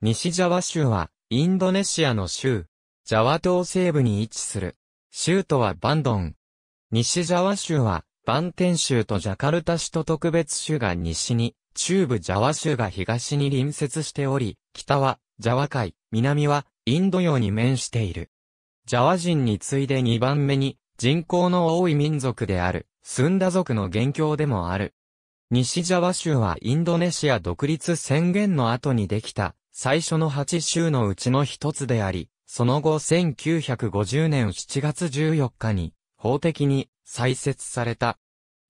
西ジャワ州は、インドネシアの州。ジャワ島西部に位置する。州都はバンドン。西ジャワ州は、バンテン州とジャカルタ市と特別州が西に、中部ジャワ州が東に隣接しており、北は、ジャワ海、南は、インド洋に面している。ジャワ人に次いで2番目に、人口の多い民族である、スンダ族の元凶でもある。西ジャワ州はインドネシア独立宣言の後にできた最初の8州のうちの一つであり、その後1950年7月14日に法的に再設された。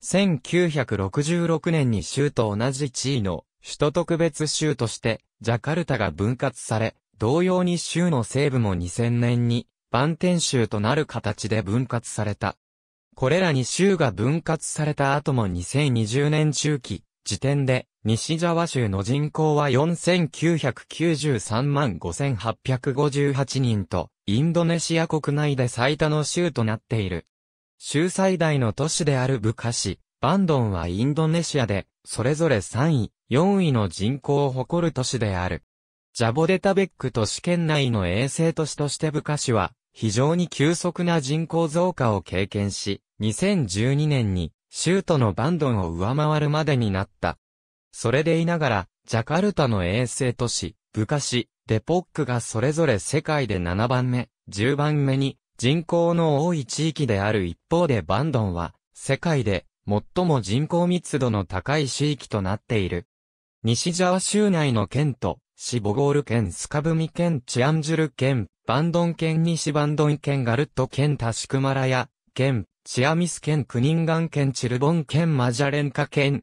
1966年に州と同じ地位の首都特別州としてジャカルタが分割され、同様に州の西部も2000年にバンテン州となる形で分割された。これらに州が分割された後も2020年中期、時点で、西ジャワ州の人口は4993万5858人と、インドネシア国内で最多の州となっている。州最大の都市であるブカ市、バンドンはインドネシアで、それぞれ3位、4位の人口を誇る都市である。ジャボデタベック都市圏内の衛星都市としてブカ市は、非常に急速な人口増加を経験し、2012年にシュートのバンドンを上回るまでになった。それでいながら、ジャカルタの衛星都市、ブカシ、デポックがそれぞれ世界で7番目、10番目に人口の多い地域である一方でバンドンは、世界で最も人口密度の高い地域となっている。西ジャワ州内の県と、シボゴール県、スカブミ県、チアンジュル県、バンドン県、西バンドン県、ガルット県、タシクマラヤ県、シアミス県クニンガン県チルボン県マジャレンカ県、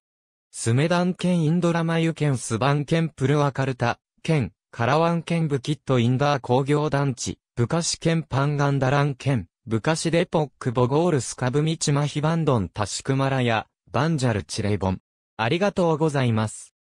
スメダン県インドラマユ県スバン県プルワカルタ、県、カラワン県ブキットインダー工業団地、ブカシ県パンガンダラン県、ブカシデポックボゴールスカブミチマヒバンドンタシクマラヤ、バンジャルチレボン。ありがとうございます。